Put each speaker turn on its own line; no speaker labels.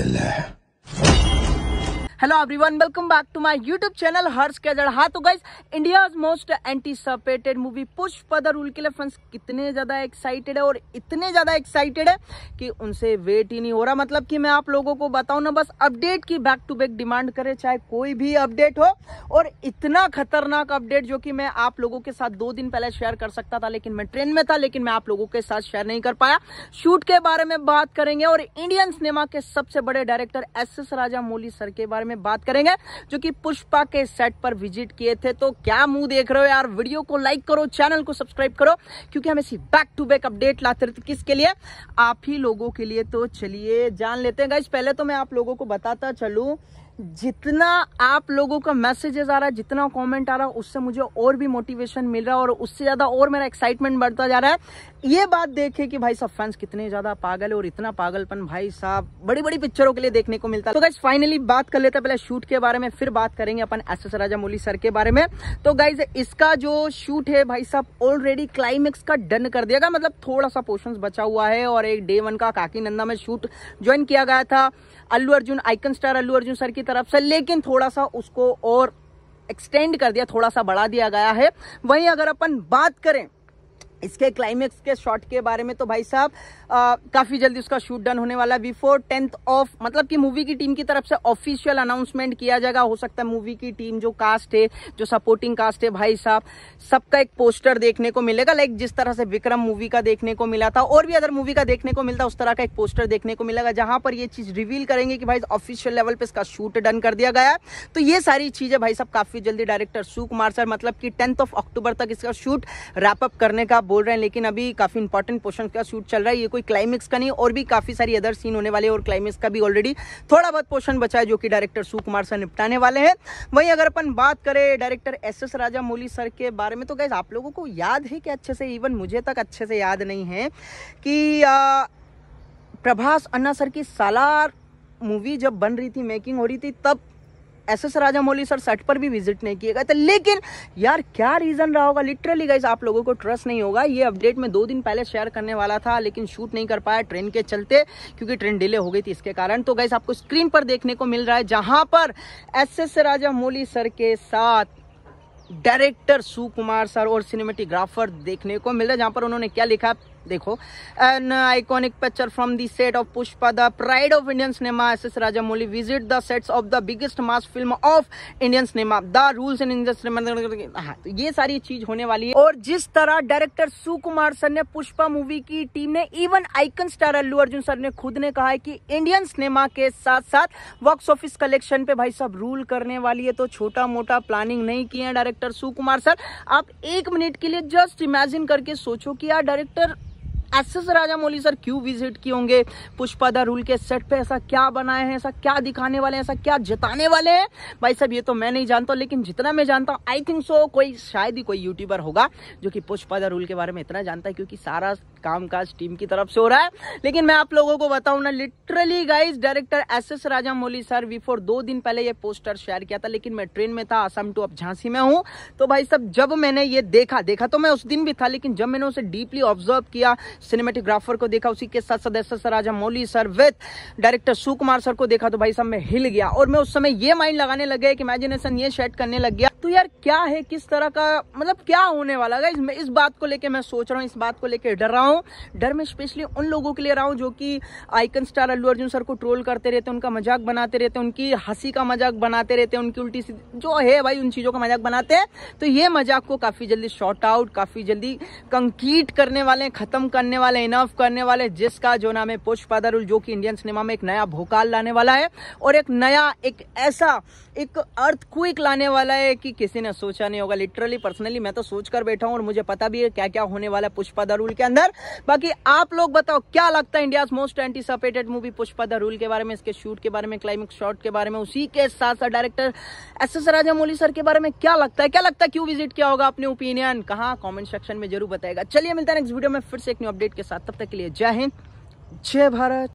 الله hello everyone welcome back to my YouTube channel Harsh के जड़ हाँ तो guys India most anticipated movie Pushpa for rule के लिए फ्रेंड्स कितने ज़्यादा एक्साइटेड है और इतने ज़्यादा एक्साइटेड है कि उनसे वेट ही नहीं हो रहा मतलब कि मैं आप लोगों को बताऊँ ना बस अपडेट की बैक टू बैक डिमांड करे चाहे कोई भी अपडेट हो और इतना खतरनाक अपडेट जो कि मैं आप लोगों के साथ दो दिन पहले शेयर कर सकता था लेकिन मैं ट्रेन में था लेकिन मैं आप लोगों के साथ शेयर नहीं कर पाया शूट के बारे में बात करेंगे और इंडियन सिनेमा के सबसे बड़े director S S Rajamouli sir के बारे में में बात करेंगे जो कि पुष्पा के सेट पर विजिट किए थे तो क्या मुंह देख रहे हो यार वीडियो को लाइक करो चैनल को सब्सक्राइब करो क्योंकि हम ऐसी बैक टू बैक अपडेट लाते रहते किसके लिए आप ही लोगों के लिए तो चलिए जान लेते हैं गाइज पहले तो मैं आप लोगों को बताता चलूँ जितना आप लोगों का मैसेजेस आ रहा है जितना कमेंट आ रहा है उससे मुझे और भी मोटिवेशन मिल रहा है और उससे ज़्यादा और मेरा एक्साइटमेंट बढ़ता जा रहा है ये बात देखे कि भाई साहब फैंस कितने ज़्यादा पागल है और इतना पागलपन भाई साहब बड़ी बड़ी पिक्चरों के लिए देखने को मिलता है तो गाइज फाइनली बात कर लेते हैं पहले शूट के बारे में फिर बात करेंगे अपन एस एस राजामौली सर के बारे में तो गाइज इसका जो शूट है भाई साहब ऑलरेडी क्लाइमेक्स का डन कर दिया गया मतलब थोड़ा सा पोर्शन बचा हुआ है और एक डे वन का काकी नंदा में शूट ज्वाइन किया गया था Allu Arjun icon star Allu Arjun sir की तरफ से लेकिन थोड़ा सा उसको और एक्सटेंड कर दिया थोड़ा सा बढ़ा दिया गया है वहीं अगर अपन बात करें इसके क्लाइमेक्स के शॉट के बारे में तो भाई साहब काफ़ी जल्दी उसका शूट डन होने वाला है बिफोर टेंथ ऑफ मतलब कि मूवी की टीम की तरफ से ऑफिशियल अनाउंसमेंट किया जाएगा हो सकता है मूवी की टीम जो कास्ट है जो सपोर्टिंग कास्ट है भाई साहब सबका एक पोस्टर देखने को मिलेगा लाइक जिस तरह से विक्रम मूवी का देखने को मिला था और भी अदर मूवी का देखने को मिलता उस तरह का एक पोस्टर देखने को मिलेगा जहां पर यह चीज़ रिवील करेंगे कि भाई ऑफिशियल लेवल पर इसका शूट डन कर दिया गया तो ये सारी चीज़ें भाई साहब काफ़ी जल्दी डायरेक्टर सुकुमार सर मतलब कि टेंथ ऑफ अक्टूबर तक इसका शूट रैपअप करने का बोल रहे हैं लेकिन अभी काफ़ी इंपॉर्टेंट पोर्शन का शूट चल रहा है ये कोई क्लाइमेक्स का नहीं और भी काफ़ी सारी अदर सीन होने वाले और क्लाइमेक्स का भी ऑलरेडी थोड़ा बहुत पोर्शन बचा है जो कि डायरेक्टर सुकुमार सर निपटाने वाले हैं वहीं अगर अपन बात करें director S S Rajamouli sir के बारे में तो गैस आप लोगों को याद है कि अच्छे से इवन मुझे तक अच्छे से याद नहीं है कि प्रभास अन्ना सर की सालार मूवी जब बन रही थी मेकिंग हो रही थी तब S S Rajamouli sir set पर भी विजिट नहीं किए गए थे लेकिन यार क्या रीज़न रहा होगा लिटरली गाइज आप लोगों को ट्रस्ट नहीं होगा ये अपडेट में दो दिन पहले शेयर करने वाला था लेकिन शूट नहीं कर पाया ट्रेन के चलते क्योंकि ट्रेन डिले हो गई थी इसके कारण तो गाइज आपको स्क्रीन पर देखने को मिल रहा है जहां पर S S Rajamouli sir के साथ डायरेक्टर सुकुमार सर और सिनेमेटोग्राफर देखने को मिल रहा है जहां पर उन्होंने क्या लिखा देखो an iconic picture from the set of Pushpa the pride of Indian cinema S S Rajamouli visit the sets of the biggest mass film of Indian cinema the rules in Indian cinema हाँ तो ये सारी चीज होने वाली है और जिस तरह डायरेक्टर सुकुमार सर ने पुष्पा मूवी की टीम ने even icon star Allu Arjun sir ने खुद ने कहा है कि इंडियन सिनेमा के साथ साथ बॉक्स ऑफिस कलेक्शन पे भाई सब रूल करने वाली है तो छोटा मोटा प्लानिंग नहीं किए डायरेक्टर सुकुमार सर आप एक मिनट के लिए जस्ट इमेजिन करके सोचो कि यार director S S Mouli sir क्यों विजिट किए होंगे पुष्पा द रूल के सेट पे ऐसा क्या बनाए हैं ऐसा क्या दिखाने वाले हैं ऐसा क्या जताने वाले हैं भाई सब ये तो मैं नहीं जानता लेकिन जितना मैं जानता हूँ आई थिंक सो कोई शायद ही कोई यूट्यूबर होगा जो कि पुष्पा द रूल के बारे में इतना जानता है क्योंकि सारा कामकाज टीम की तरफ से हो रहा है लेकिन मैं आप लोगों को बताऊं ना literally guys director S S Rajamouli sir before दो दिन पहले ये पोस्टर शेयर किया था लेकिन मैं ट्रेन में था असम टू अब झांसी में हूँ तो भाई साहब जब मैंने ये देखा देखा तो मैं उस दिन भी था लेकिन जब मैंने उसे डीपली ऑब्जर्व किया सिनेमेटोग्राफर को देखा उसी के साथ साथ S S Rajamouli sir with director Sukumar sir को देखा तो भाई साहब मैं हिल गया और मैं उस समय ये माइंड लगाने लग गया कि इमेजिनेशन ये शेट करने लग गया तो यार क्या है किस तरह का मतलब क्या होने वाला है इस बात को लेके मैं सोच रहा हूँ इस बात को लेके डर रहा हूँ हूँ डर में स्पेशली उन लोगों के लिए रहा हूँ जो कि icon star Allu Arjun sir को ट्रोल करते रहते हैं उनका मजाक बनाते रहते हैं उनकी हंसी का मजाक बनाते रहते हैं उनकी उल्टी सी जो है भाई उन चीज़ों का मजाक बनाते हैं तो ये मजाक को काफ़ी जल्दी शॉर्ट आउट काफ़ी जल्दी कंकीट करने वाले ख़त्म करने वाले इनफ करने वाले जिसका जो नाम है पुष्प पादारुल जो कि इंडियन सिनेमा में एक नया भोकाल लाने वाला है और एक नया एक ऐसा एक अर्थ क्विक लाने वाला है कि किसी ने सोचा नहीं होगा लिटरली पर्सनली मैं तो सोच कर बैठा हूँ और मुझे पता भी है क्या क्या होने वाला है पुष्पा दरूल के अंदर बाकी आप लोग बताओ क्या लगता है India most anticipated movie Pushpa the rule के बारे में इसके शूट के बारे में क्लाइमेक्स शॉट के बारे में उसी के साथ साथ director S S Rajamouli sir के बारे में क्या लगता है क्या लगता है क्यों विजिट किया होगा अपने ओपिनियन कहा कॉमेंट सेक्शन में जरूर बताएगा चलिए मिलता है नेक्स्ट वीडियो में फिर से एक न्यू अपडेट के साथ तब तक के लिए जय हिंद जय भारत